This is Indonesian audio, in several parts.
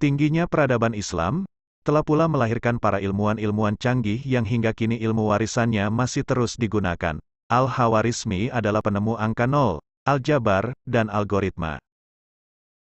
Tingginya peradaban Islam, telah pula melahirkan para ilmuwan-ilmuwan canggih yang hingga kini ilmu warisannya masih terus digunakan. Al-Hawarizmi adalah penemu angka nol, aljabar, dan algoritma.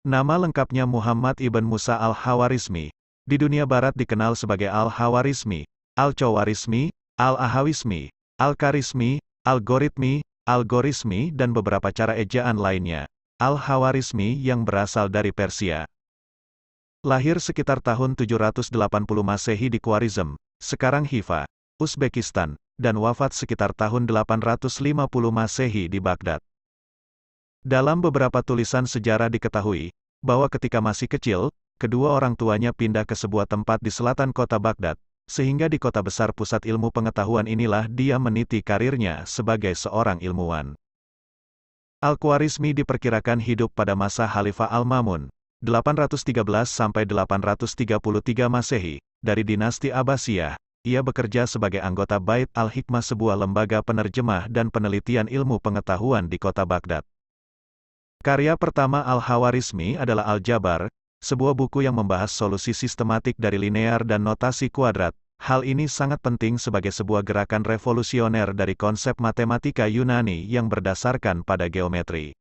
Nama lengkapnya Muhammad ibn Musa al-Hawarizmi. Di dunia barat dikenal sebagai al-Hawarizmi, al cawarizmi al-Ahawismi, al-Karismi, algoritmi, Algorizmi, dan beberapa cara ejaan lainnya. Al-Hawarizmi yang berasal dari Persia. Lahir sekitar tahun 780 Masehi di Khwarizm, sekarang Hiva, Uzbekistan, dan wafat sekitar tahun 850 Masehi di Baghdad. Dalam beberapa tulisan sejarah diketahui, bahwa ketika masih kecil, kedua orang tuanya pindah ke sebuah tempat di selatan kota Baghdad, sehingga di kota besar pusat ilmu pengetahuan inilah dia meniti karirnya sebagai seorang ilmuwan. Al-Khwarizmi diperkirakan hidup pada masa Khalifah Al-Mamun, 813-833 sampai Masehi, dari dinasti Abbasiyah, ia bekerja sebagai anggota Bait al-Hikmah sebuah lembaga penerjemah dan penelitian ilmu pengetahuan di kota Baghdad. Karya pertama Al-Hawarizmi adalah Al-Jabar, sebuah buku yang membahas solusi sistematik dari linear dan notasi kuadrat. Hal ini sangat penting sebagai sebuah gerakan revolusioner dari konsep matematika Yunani yang berdasarkan pada geometri.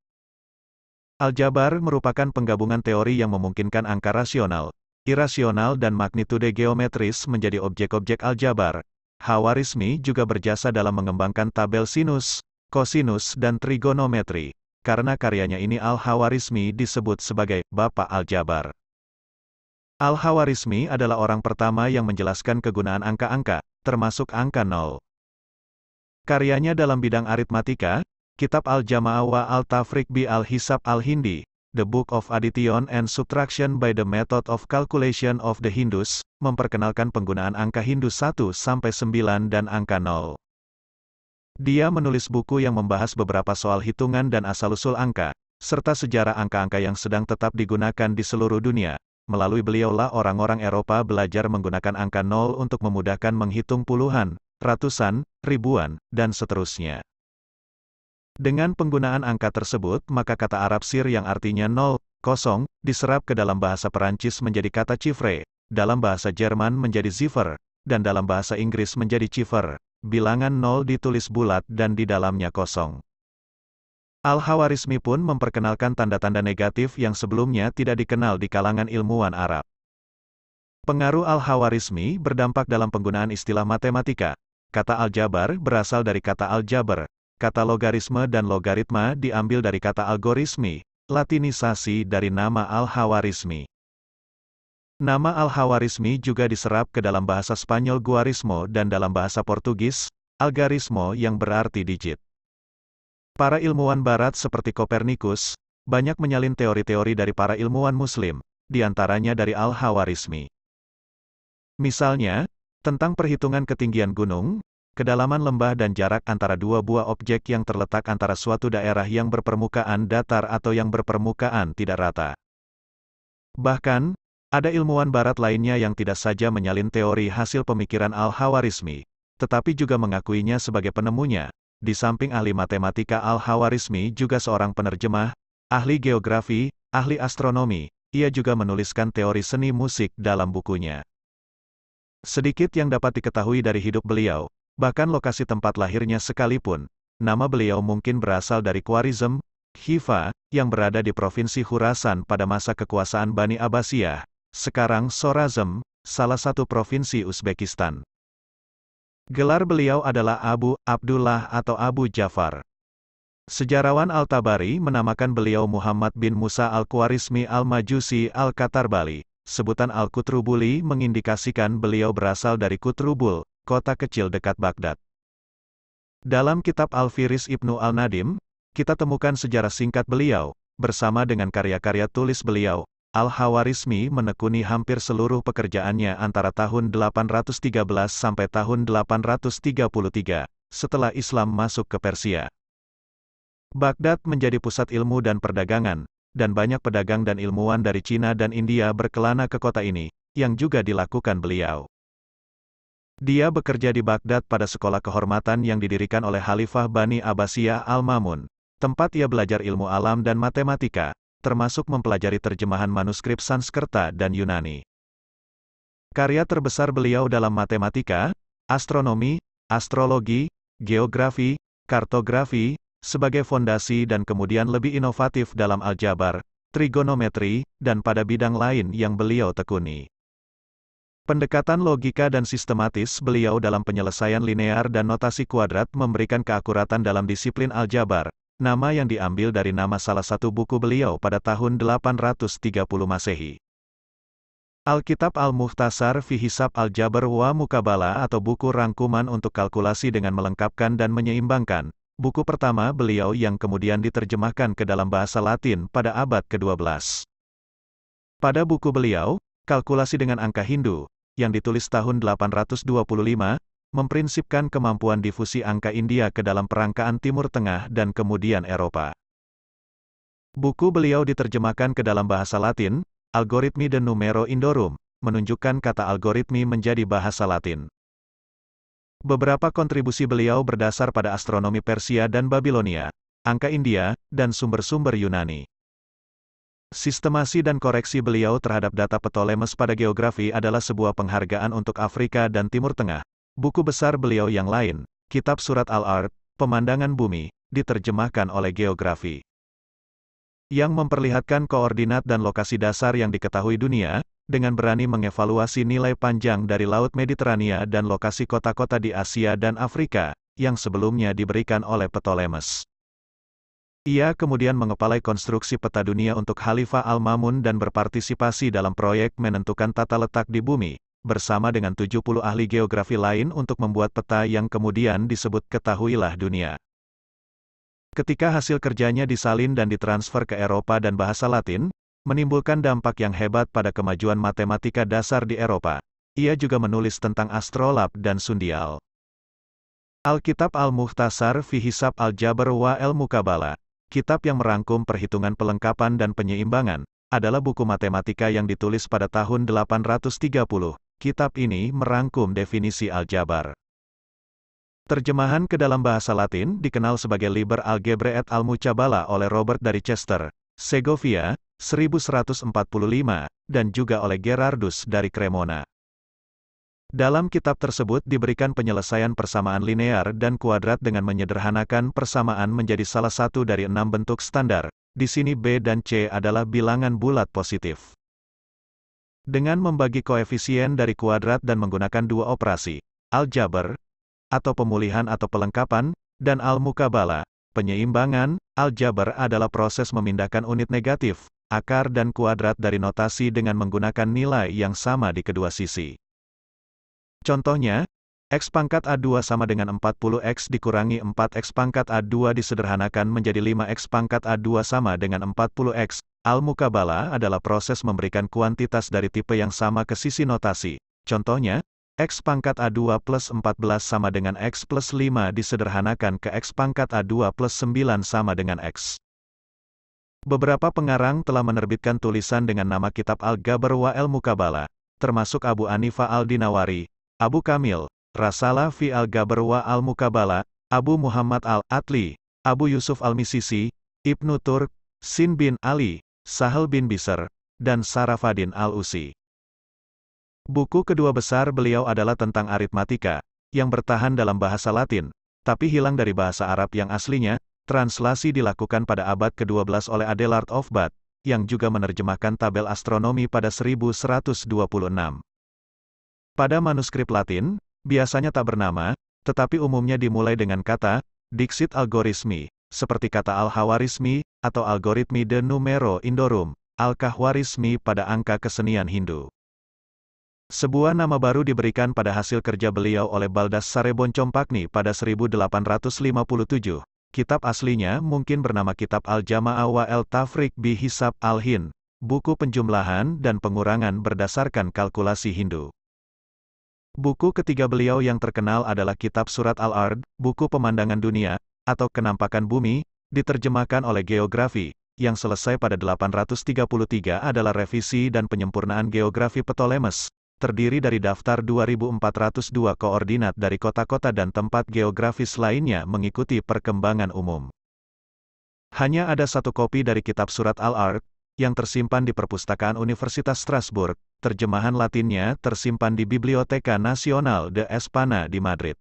Aljabar merupakan penggabungan teori yang memungkinkan angka rasional, irasional dan magnitude geometris menjadi objek-objek aljabar. Hawarismi juga berjasa dalam mengembangkan tabel sinus, kosinus dan trigonometri. Karena karyanya ini Al-Hawarismi disebut sebagai Bapak Aljabar. Al-Hawarismi adalah orang pertama yang menjelaskan kegunaan angka-angka, termasuk angka nol. Karyanya dalam bidang aritmatika, Kitab Al-Jama'awa Al-Tafriq bi Al-Hisab Al-Hindi, The Book of Addition and Subtraction by the Method of Calculation of the Hindus, memperkenalkan penggunaan angka Hindu 1 sampai 9 dan angka 0. Dia menulis buku yang membahas beberapa soal hitungan dan asal-usul angka, serta sejarah angka-angka yang sedang tetap digunakan di seluruh dunia. Melalui beliaulah orang-orang Eropa belajar menggunakan angka 0 untuk memudahkan menghitung puluhan, ratusan, ribuan, dan seterusnya. Dengan penggunaan angka tersebut maka kata Arab sir yang artinya 0, kosong, diserap ke dalam bahasa Perancis menjadi kata cifre, dalam bahasa Jerman menjadi ziffer, dan dalam bahasa Inggris menjadi cifre. Bilangan 0 ditulis bulat dan di dalamnya kosong. Al-Hawarizmi pun memperkenalkan tanda-tanda negatif yang sebelumnya tidak dikenal di kalangan ilmuwan Arab. Pengaruh Al-Hawarizmi berdampak dalam penggunaan istilah matematika. Kata Al-Jabar berasal dari kata Al-Jabar, Kata logarisme dan logaritma diambil dari kata algoritmi, latinisasi dari nama al hawarismi Nama al hawarismi juga diserap ke dalam bahasa Spanyol guarismo dan dalam bahasa Portugis, algarismo yang berarti digit. Para ilmuwan barat seperti Copernicus banyak menyalin teori-teori dari para ilmuwan muslim, diantaranya dari al hawarismi Misalnya, tentang perhitungan ketinggian gunung, Kedalaman lembah dan jarak antara dua buah objek yang terletak antara suatu daerah yang berpermukaan datar atau yang berpermukaan tidak rata. Bahkan, ada ilmuwan barat lainnya yang tidak saja menyalin teori hasil pemikiran Al-Hawarizmi, tetapi juga mengakuinya sebagai penemunya. Di samping ahli matematika Al-Hawarizmi juga seorang penerjemah, ahli geografi, ahli astronomi, ia juga menuliskan teori seni musik dalam bukunya. Sedikit yang dapat diketahui dari hidup beliau, bahkan lokasi tempat lahirnya sekalipun, nama beliau mungkin berasal dari Khwarizm, Khifa, yang berada di Provinsi Khurasan pada masa kekuasaan Bani Abbasiyah, sekarang Sorazm, salah satu provinsi Uzbekistan. Gelar beliau adalah Abu Abdullah atau Abu Jafar. Sejarawan Al-Tabari menamakan beliau Muhammad bin Musa Al-Khwarizmi Al-Majusi Al-Katarbali. Sebutan Al-Kutrubuli mengindikasikan beliau berasal dari Kutrubul, kota kecil dekat Baghdad. Dalam kitab Al-Firis Ibnu Al-Nadim, kita temukan sejarah singkat beliau, bersama dengan karya-karya tulis beliau, Al-Hawarizmi menekuni hampir seluruh pekerjaannya antara tahun 813 sampai tahun 833, setelah Islam masuk ke Persia. Baghdad menjadi pusat ilmu dan perdagangan, dan banyak pedagang dan ilmuwan dari Cina dan India berkelana ke kota ini, yang juga dilakukan beliau. Dia bekerja di Baghdad pada sekolah kehormatan yang didirikan oleh Khalifah Bani Abbasiyah Al-Mamun, tempat ia belajar ilmu alam dan matematika, termasuk mempelajari terjemahan manuskrip Sanskerta dan Yunani. Karya terbesar beliau dalam matematika, astronomi, astrologi, geografi, kartografi, sebagai fondasi dan kemudian lebih inovatif dalam aljabar, trigonometri, dan pada bidang lain yang beliau tekuni. Pendekatan logika dan sistematis beliau dalam penyelesaian linear dan notasi kuadrat memberikan keakuratan dalam disiplin aljabar, nama yang diambil dari nama salah satu buku beliau pada tahun 830 Masehi. Alkitab Al-Muhtasar fi Hisab Al-Jabar wa Mukabala atau buku rangkuman untuk kalkulasi dengan melengkapkan dan menyeimbangkan, buku pertama beliau yang kemudian diterjemahkan ke dalam bahasa Latin pada abad ke-12. Pada buku beliau, Kalkulasi dengan Angka Hindu, yang ditulis tahun 825, memprinsipkan kemampuan difusi angka India ke dalam perangkaan Timur Tengah dan kemudian Eropa. Buku beliau diterjemahkan ke dalam bahasa Latin, Algoritmi de Numero Indorum, menunjukkan kata algoritmi menjadi bahasa Latin. Beberapa kontribusi beliau berdasar pada astronomi Persia dan Babilonia, angka India, dan sumber-sumber Yunani. Sistemasi dan koreksi beliau terhadap data Ptolemus pada geografi adalah sebuah penghargaan untuk Afrika dan Timur Tengah. Buku besar beliau yang lain, Kitab Surat Al-Ard, Pemandangan Bumi, diterjemahkan oleh geografi. Yang memperlihatkan koordinat dan lokasi dasar yang diketahui dunia, dengan berani mengevaluasi nilai panjang dari Laut Mediterania dan lokasi kota-kota di Asia dan Afrika, yang sebelumnya diberikan oleh Ptolemus. Ia kemudian mengepalai konstruksi peta dunia untuk Khalifah Al-Mamun dan berpartisipasi dalam proyek menentukan tata letak di bumi, bersama dengan 70 ahli geografi lain untuk membuat peta yang kemudian disebut Ketahuilah Dunia. Ketika hasil kerjanya disalin dan ditransfer ke Eropa dan bahasa Latin, menimbulkan dampak yang hebat pada kemajuan matematika dasar di Eropa. Ia juga menulis tentang astrolab dan sundial. Alkitab Al-Muhtasar fi Hisab Al-Jabr wa El-Mukabala kitab yang merangkum perhitungan pelengkapan dan penyeimbangan, adalah buku matematika yang ditulis pada tahun 830. Kitab ini merangkum definisi aljabar. Terjemahan ke dalam bahasa Latin dikenal sebagai Liber Algebrae et Almucabala oleh Robert dari Chester, Segovia, 1145, dan juga oleh Gerardus dari Cremona. Dalam kitab tersebut diberikan penyelesaian persamaan linear dan kuadrat dengan menyederhanakan persamaan menjadi salah satu dari enam bentuk standar. Di sini B dan C adalah bilangan bulat positif. Dengan membagi koefisien dari kuadrat dan menggunakan dua operasi, aljabar, atau pemulihan atau pelengkapan, dan al-mukabala, penyeimbangan, aljabar adalah proses memindahkan unit negatif, akar dan kuadrat dari notasi dengan menggunakan nilai yang sama di kedua sisi. Contohnya, X pangkat A2 sama dengan 40X dikurangi 4X pangkat A2 disederhanakan menjadi 5X pangkat A2 sama dengan 40X. Al-Mukabala adalah proses memberikan kuantitas dari tipe yang sama ke sisi notasi. Contohnya, X pangkat A2 plus 14 sama dengan X plus 5 disederhanakan ke X pangkat A2 plus 9 sama dengan X. Beberapa pengarang telah menerbitkan tulisan dengan nama kitab Al-Gabar wa El-Mukabala, termasuk Abu Anifa Al-Dinawari, Abu Kamil, Rasalah fi al-Gabarwa al-Mukabala, Abu Muhammad al-Atli, Abu Yusuf al-Misisi, Ibnu Turk, Sin bin Ali, Sahel bin Biser, dan Sarafadin al-Usi. Buku kedua besar beliau adalah tentang aritmatika, yang bertahan dalam bahasa Latin, tapi hilang dari bahasa Arab yang aslinya, translasi dilakukan pada abad ke-12 oleh Adelard of Bath, yang juga menerjemahkan tabel astronomi pada 1126. Pada manuskrip Latin, biasanya tak bernama, tetapi umumnya dimulai dengan kata, dixit algorismi, seperti kata al-hawarismi, atau algoritmi de numero indorum, al-kahwarismi pada angka kesenian Hindu. Sebuah nama baru diberikan pada hasil kerja beliau oleh Baldas Sarebon Boncompagni pada 1857. Kitab aslinya mungkin bernama Kitab Al-Jama'ah wa El-Tafriq bi Hisab Al-Hin, buku penjumlahan dan pengurangan berdasarkan kalkulasi Hindu. Buku ketiga beliau yang terkenal adalah Kitab Surat Al-Ard, Buku Pemandangan Dunia, atau Kenampakan Bumi, diterjemahkan oleh Geografi, yang selesai pada 833 adalah revisi dan penyempurnaan geografi Ptolemes, terdiri dari daftar 2402 koordinat dari kota-kota dan tempat geografis lainnya mengikuti perkembangan umum. Hanya ada satu kopi dari kitab surat al ard yang tersimpan di perpustakaan Universitas Strasbourg, terjemahan Latinnya tersimpan di Biblioteca Nacional de España di Madrid.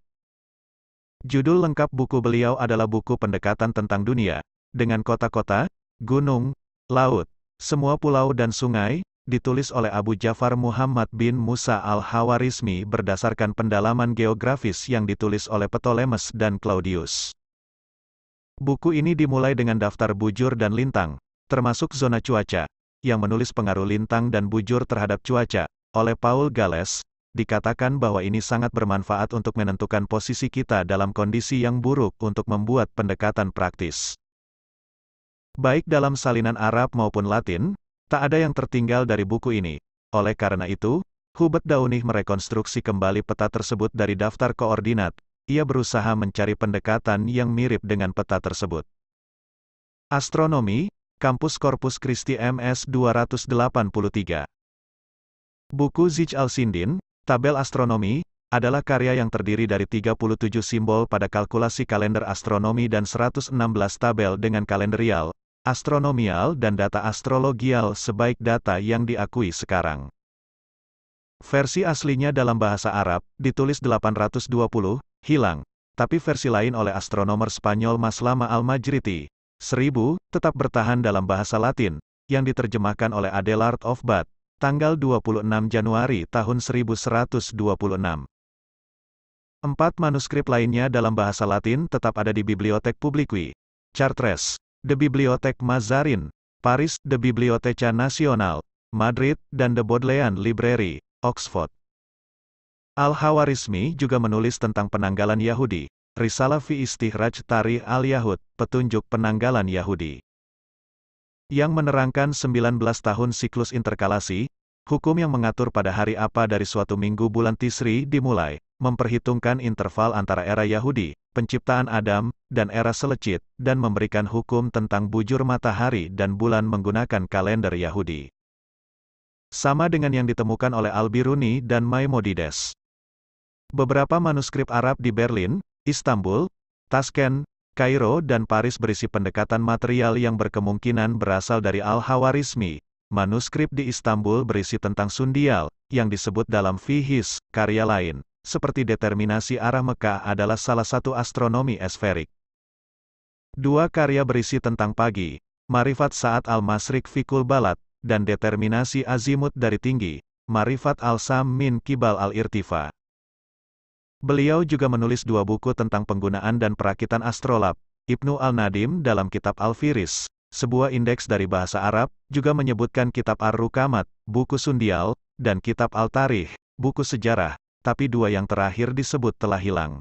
Judul lengkap buku beliau adalah buku pendekatan tentang dunia, dengan kota-kota, gunung, laut, semua pulau dan sungai, ditulis oleh Abu Jafar Muhammad bin Musa al-Hawarizmi berdasarkan pendalaman geografis yang ditulis oleh Ptolemus dan Claudius. Buku ini dimulai dengan daftar bujur dan lintang, termasuk zona cuaca, yang menulis pengaruh lintang dan bujur terhadap cuaca, oleh Paul Gales, dikatakan bahwa ini sangat bermanfaat untuk menentukan posisi kita dalam kondisi yang buruk untuk membuat pendekatan praktis. Baik dalam salinan Arab maupun Latin, tak ada yang tertinggal dari buku ini. Oleh karena itu, Hubert Daunih merekonstruksi kembali peta tersebut dari daftar koordinat. Ia berusaha mencari pendekatan yang mirip dengan peta tersebut. Astronomi, Kampus Korpus Christi MS 283. Buku Zij al-Sindin, Tabel Astronomi, adalah karya yang terdiri dari 37 simbol pada kalkulasi kalender astronomi dan 116 tabel dengan kalenderial, astronomial dan data astrologial sebaik data yang diakui sekarang. Versi aslinya dalam bahasa Arab, ditulis 820, hilang, tapi versi lain oleh astronomer Spanyol Maslama Al-Majriti, 1000, tetap bertahan dalam bahasa Latin, yang diterjemahkan oleh Adelard of Bath, tanggal 26 Januari tahun 1126. Empat manuskrip lainnya dalam bahasa Latin tetap ada di Bibliotek Publique, Chartres, The Bibliothèque Mazarin, Paris, The Biblioteca Nacional, Madrid, dan The Bodleian Library, Oxford. Al-Hawarizmi juga menulis tentang penanggalan Yahudi, Risalah fi Istihraj Tarikh al-Yahud, petunjuk penanggalan Yahudi. Yang menerangkan 19 tahun siklus interkalasi, hukum yang mengatur pada hari apa dari suatu minggu bulan Tisri dimulai, memperhitungkan interval antara era Yahudi, penciptaan Adam, dan era selecit, dan memberikan hukum tentang bujur matahari dan bulan menggunakan kalender Yahudi. Sama dengan yang ditemukan oleh Al-Biruni dan Maimonides. Beberapa manuskrip Arab di Berlin, Istanbul, Tashkent, Kairo dan Paris berisi pendekatan material yang berkemungkinan berasal dari Al-Hawarizmi. Manuskrip di Istanbul berisi tentang sundial, yang disebut dalam Fihis, karya lain, seperti determinasi arah Mekah adalah salah satu astronomi esferik. Dua karya berisi tentang pagi, Marifat Saat Al-Masrik Fikul Balat, dan determinasi azimut dari tinggi, Marifat Al-Sam Min Kibal Al-Irtifa. Beliau juga menulis dua buku tentang penggunaan dan perakitan astrolab. Ibnu Al-Nadim dalam kitab Al-Firis, sebuah indeks dari bahasa Arab, juga menyebutkan kitab Ar-Rukamat, buku sundial, dan kitab Al-Tarikh, buku sejarah, tapi dua yang terakhir disebut telah hilang.